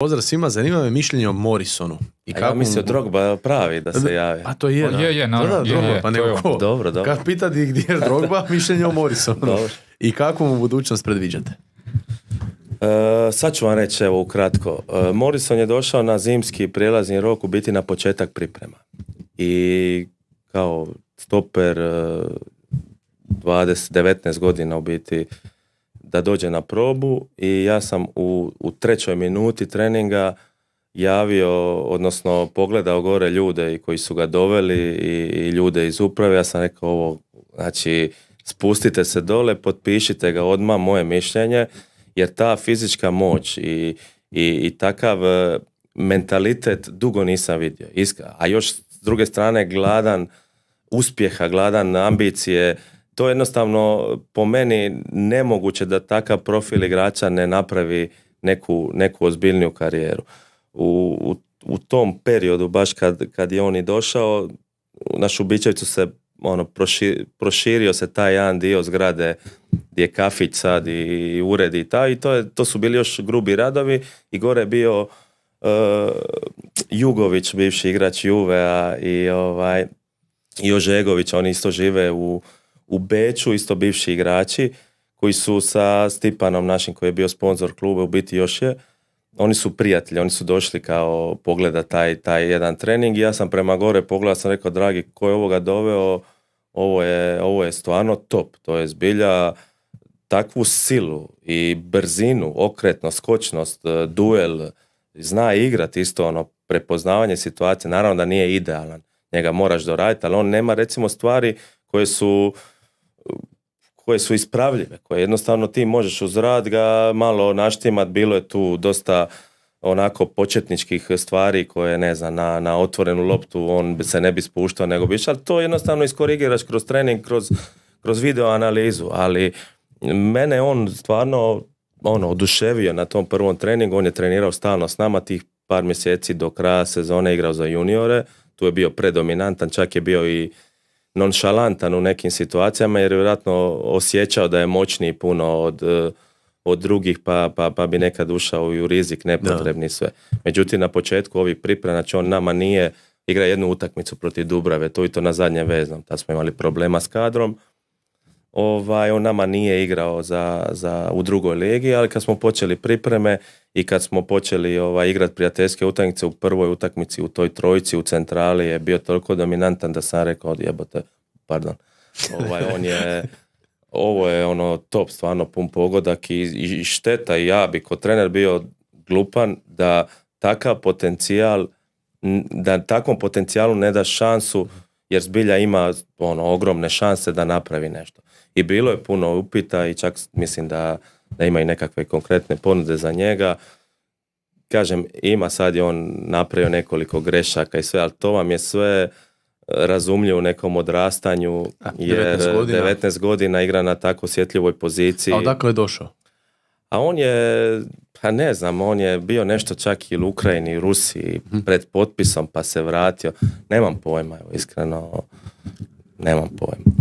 Pozdrav svima, zanima me mišljenje o Morrisonu. I kako ja mislio Drogba pravi da se javi. A to je. Pa, je, je, Da, da, pa nego Dobro, dobro. Kad pita di gdje je Drogba, mišljenje o Morrisonu. I kakvu mu budućnost predviđate? E, sad ću vam reći evo ukratko. E, Morrison je došao na zimski prijelazni rok u biti na početak priprema. I kao stoper 20, e, 19 godina u biti da dođe na probu i ja sam u, u trećoj minuti treninga javio, odnosno pogledao gore ljude i koji su ga doveli i, i ljude iz uprave, ja sam rekao ovo, znači spustite se dole, potpišite ga odmah, moje mišljenje, jer ta fizička moć i, i, i takav e, mentalitet dugo nisam vidio, iska. a još s druge strane gladan uspjeha, gladan ambicije, to jednostavno po meni nemoguće da takav profil igrača ne napravi neku, neku ozbiljniju karijeru. U, u, tom periodu, baš kad, kad je on i došao, na Šubićevicu se ono, proširio se taj jedan dio zgrade gdje je kafić sad i, i ured i taj. to, je, to su bili još grubi radovi i gore je bio e, Jugović, bivši igrač Juvea i, ovaj, i oni isto žive u, u Beču, isto bivši igrači koji su sa Stipanom našim koji je bio sponzor kluba, u biti još je, oni su prijatelji, oni su došli kao pogleda taj, taj jedan trening i ja sam prema gore pogledao, sam rekao, dragi, ko je ovoga doveo, ovo je, ovo je stvarno top, to je zbilja takvu silu i brzinu, okretnost, skočnost, e, duel, zna igrati isto ono prepoznavanje situacije, naravno da nije idealan, njega moraš doraditi, ali on nema recimo stvari koje su koje su ispravljive, koje jednostavno ti možeš uz rad ga malo naštimat, bilo je tu dosta onako početničkih stvari koje ne znam, na, na otvorenu loptu on se ne bi spuštao nego bi ali to jednostavno iskorigiraš kroz trening, kroz, kroz video analizu, ali mene on stvarno ono, oduševio na tom prvom treningu, on je trenirao stalno s nama tih par mjeseci do kraja sezone igrao za juniore, tu je bio predominantan, čak je bio i nonšalantan u nekim situacijama jer je vjerojatno osjećao da je moćniji puno od, e, od drugih pa, pa, pa bi nekad ušao u rizik nepotrebni sve. Međutim na početku ovih priprema, znači on nama nije igra jednu utakmicu protiv Dubrave, to i to na zadnje veznom. Tad smo imali problema s kadrom, ovaj, on nama nije igrao za, za, u drugoj ligi, ali kad smo počeli pripreme i kad smo počeli ovaj, igrati prijateljske utakmice u prvoj utakmici u toj trojici u centrali je bio toliko dominantan da sam rekao odjebote, pardon. Ovaj, on je, ovo je ono top stvarno pun pogodak i, i šteta i ja bi kao trener bio glupan da takav potencijal da takvom potencijalu ne da šansu jer zbilja ima ono, ogromne šanse da napravi nešto. I bilo je puno upita i čak mislim da, da ima i nekakve konkretne ponude za njega. Kažem, ima sad je on napravio nekoliko grešaka i sve, ali to vam je sve eh, razumljivo u nekom odrastanju. jer godina. 19 godina igra na tako osjetljivoj poziciji. A odakle je došao? A on je, pa ne znam, on je bio nešto čak i u Ukrajini, i Rusiji, mhm. pred potpisom pa se vratio. Nemam pojma, evo, iskreno, nemam pojma.